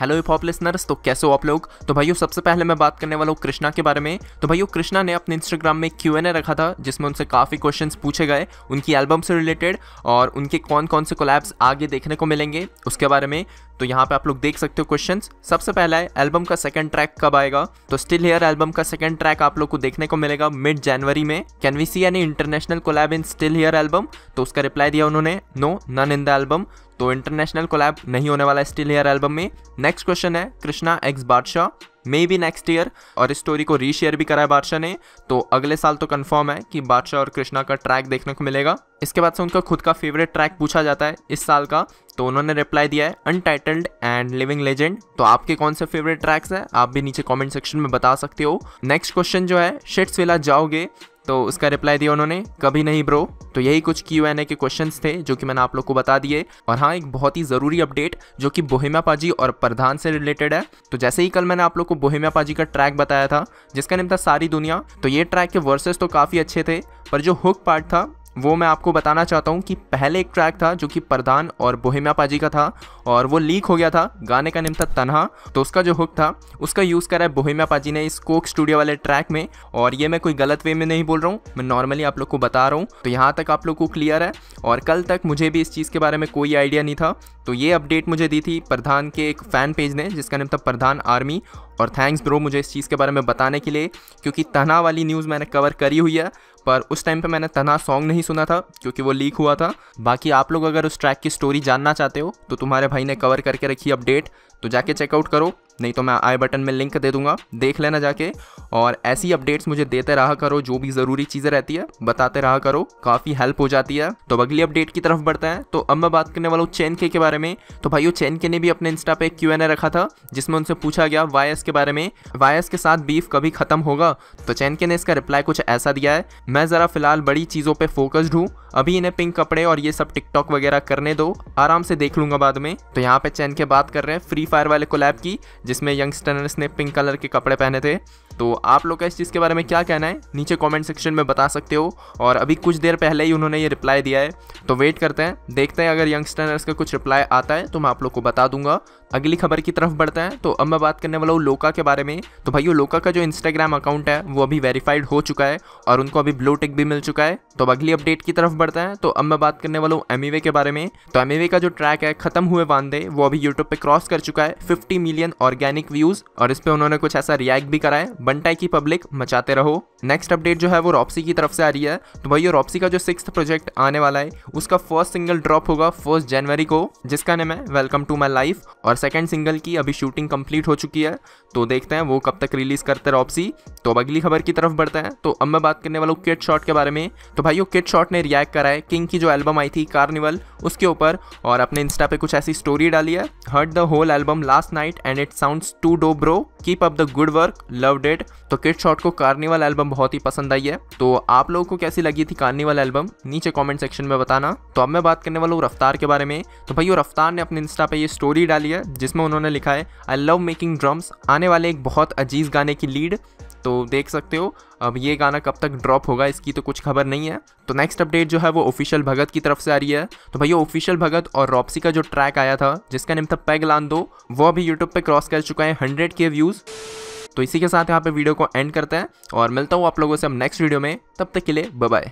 hello hip hop listeners तो कैसे हो आप लोग तो भाइयों सबसे पहले मैं बात करने वाला हूँ कृष्णा के बारे में तो भाइयों कृष्णा ने अपने इंस्टाग्राम में क्यू एन ए रखा था जिसमें उनसे काफ़ी क्वेश्चंस पूछे गए उनकी एल्बम से रिलेटेड और उनके कौन कौन से कोलैब्स आगे देखने को मिलेंगे उसके बारे में तो यहाँ पे आप लोग देख सकते हो क्वेश्चंस सबसे पहला है एल्बम का सेकंड ट्रैक कब आएगा तो स्टिल हेयर एल्बम का सेकंड ट्रैक आप लोग को देखने को मिलेगा मिड जनवरी में कैन वी सी यानी international collab in still here album तो उसका रिप्लाई दिया उन्होंने no none in the album तो इंटरनेशनल कोलैब नहीं होने वाला स्टिल हेयर एल्बम में नेक्स्ट क्वेश्चन है कृष्णा एक्स बादशाह मे बी नेक्स्ट ईयर और इस स्टोरी को रीशेयर भी करा है बादशाह ने तो अगले साल तो कन्फर्म है कि बादशाह और कृष्णा का ट्रैक देखने को मिलेगा इसके बाद से उनका खुद का फेवरेट ट्रैक पूछा जाता है इस साल का तो उन्होंने रिप्लाई दिया है अनटाइटल्ड एंड लिविंग लेजेंड तो आपके कौन से फेवरेट ट्रैक्स हैं आप भी नीचे कमेंट सेक्शन में बता सकते हो नेक्स्ट क्वेश्चन जो है शेट्स वेला जाओगे तो उसका रिप्लाई दिया उन्होंने कभी नहीं ब्रो तो यही कुछ क्यू एन ए के क्वेश्चन थे जो कि मैंने आप लोग को बता दिए और हाँ एक बहुत ही ज़रूरी अपडेट जो कि बोहेमिया पाजी और प्रधान से रिलेटेड है तो जैसे ही कल मैंने आप लोग को बोहेमिया पाजी का ट्रैक बताया था जिसका नाम था सारी दुनिया तो ये ट्रैक के वर्सेस तो काफ़ी अच्छे थे पर जो हुक पार्ट था वो मैं आपको बताना चाहता हूँ कि पहले एक ट्रैक था जो कि प्रधान और बोहेमिया पाजी का था और वो लीक हो गया था गाने का नेम था तनहा तो उसका जो हुक था उसका यूज़ करा है बोहेमिया पाजी ने इस कोक स्टूडियो वाले ट्रैक में और ये मैं कोई गलत वे में नहीं बोल रहा हूँ मैं नॉर्मली आप लोग को बता रहा हूँ तो यहाँ तक आप लोग को क्लियर है और कल तक मुझे भी इस चीज़ के बारे में कोई आइडिया नहीं था तो ये अपडेट मुझे दी थी प्रधान के एक फ़ैन पेज ने जिसका नेम था प्रधान आर्मी और थैंक्स ब्रो मुझे इस चीज़ के बारे में बताने के लिए क्योंकि तनहा वाली न्यूज़ मैंने कवर करी हुई है पर उस टाइम पे मैंने तना सॉन्ग नहीं सुना था क्योंकि वो लीक हुआ था बाकी आप लोग अगर उस ट्रैक की स्टोरी जानना चाहते हो तो तुम्हारे भाई ने कवर करके रखी अपडेट तो जाके चेकआउट करो नहीं तो मैं आई बटन में लिंक दे दूंगा देख लेना जाके और ऐसी अपडेट्स मुझे देते रहा करो जो भी ज़रूरी चीज़ें रहती है बताते रहा करो काफ़ी हेल्प हो जाती है तो अगली अपडेट की तरफ बढ़ते हैं तो अब मैं बात करने वाला हूँ चैन के, के बारे में तो भाइयों चैन के ने भी अपने इंस्टा पे क्यू एन रखा था जिसमें उनसे पूछा गया वायस के बारे में वायस के साथ बीफ कभी ख़त्म होगा तो चैन के ने इसका रिप्लाई कुछ ऐसा दिया है मैं ज़रा फिलहाल बड़ी चीज़ों पर फोकस्ड हूँ अभी इन्हें पिंक कपड़े और ये सब टिकटॉक वगैरह करने दो आराम से देख लूंगा बाद में तो यहाँ पे चैन के बात कर रहे हैं फ्री फायर वाले कोलैब की जिसमें यंगस्टर्स ने पिंक कलर के कपड़े पहने थे तो आप लोग का इस चीज़ के बारे में क्या कहना है नीचे कमेंट सेक्शन में बता सकते हो और अभी कुछ देर पहले ही उन्होंने ये रिप्लाई दिया है तो वेट करते हैं देखते हैं अगर यंगस्टर्स का कुछ रिप्लाई आता है तो मैं आप लोग को बता दूंगा अगली खबर की तरफ बढ़ते हैं तो अब मैं बात करने वाला हूँ लोका के बारे में तो भाइयों लोका का जो इंस्टाग्राम अकाउंट है वो अभी वेरीफाइड हो चुका है और उनको अभी ब्लू टिक भी मिल चुका है तो अब अगली अपडेट की तरफ बढ़ते हैं तो अब मैं बात करने वाला हूँ एमीवे के बारे में तो एमीवे का जो ट्रैक है खत्म हुए वांदे वो अभी यूट्यूब पे क्रॉस कर चुका है फिफ्टी मिलियन ऑर्गेनिक व्यूज और इस पर उन्होंने कुछ ऐसा रिएक्ट भी करा है बनटाई की पब्लिक मचाते रहो नेक्स्ट अपडेट जो है वो रॉप्सी की तरफ से आ रही है तो भाइयों रॉपसी का जो सिक्स प्रोजेक्ट आने वाला है उसका फर्स्ट सिंगल ड्रॉप होगा फर्स्ट जनवरी को जिसका नाम है वेलकम टू माई लाइफ और सेकंड सिंगल की अभी शूटिंग कंप्लीट हो चुकी है तो देखते हैं वो कब तक रिलीज़ करते हैं रॉपसी तो अब अगली खबर की तरफ बढ़ते हैं तो अब मैं बात करने वाला हूँ किट शॉट के बारे में तो भाई वो किट शॉट ने रिएक्ट करा है किंग की जो एल्बम आई थी कार्निवल उसके ऊपर और अपने इंस्टा पे कुछ ऐसी स्टोरी डाली है heard the whole album last night and it sound too dope bro keep up the good work love that तो किट शॉट को कार्निवल एल्बम बहुत ही पसंद आई है तो आप लोगों को कैसी लगी थी कार्निवल एल्बम नीचे कॉमेंट सेक्शन में बताना तो अब मैं बात करने वाला हूँ रफ्तार के बारे में तो भाई वो रफ्तार ने अपने इंस्टा पे ये स्टोरी डाली है जिसमें उन्होंने लिखा है आई लव मेकिंग ड्रम्स आने वाले एक बहुत अजीज गाने की लीड तो देख सकते हो अब ये गाना कब तक ड्रॉप होगा इसकी तो कुछ खबर नहीं है तो नेक्स्ट अपडेट जो है वो ऑफिशियल भगत की तरफ से आ रही है तो भैया ऑफिशियल भगत और रॉपसी का जो ट्रैक आया था जिसका नेम था पैग लान दो वो अभी यूट्यूब पे क्रॉस कर चुका है हंड्रेड के व्यूज़ तो इसी के साथ यहाँ पे वीडियो को एंड करते हैं और मिलता हूँ आप लोगों से हम नेक्स्ट वीडियो में तब तक के लिए बाय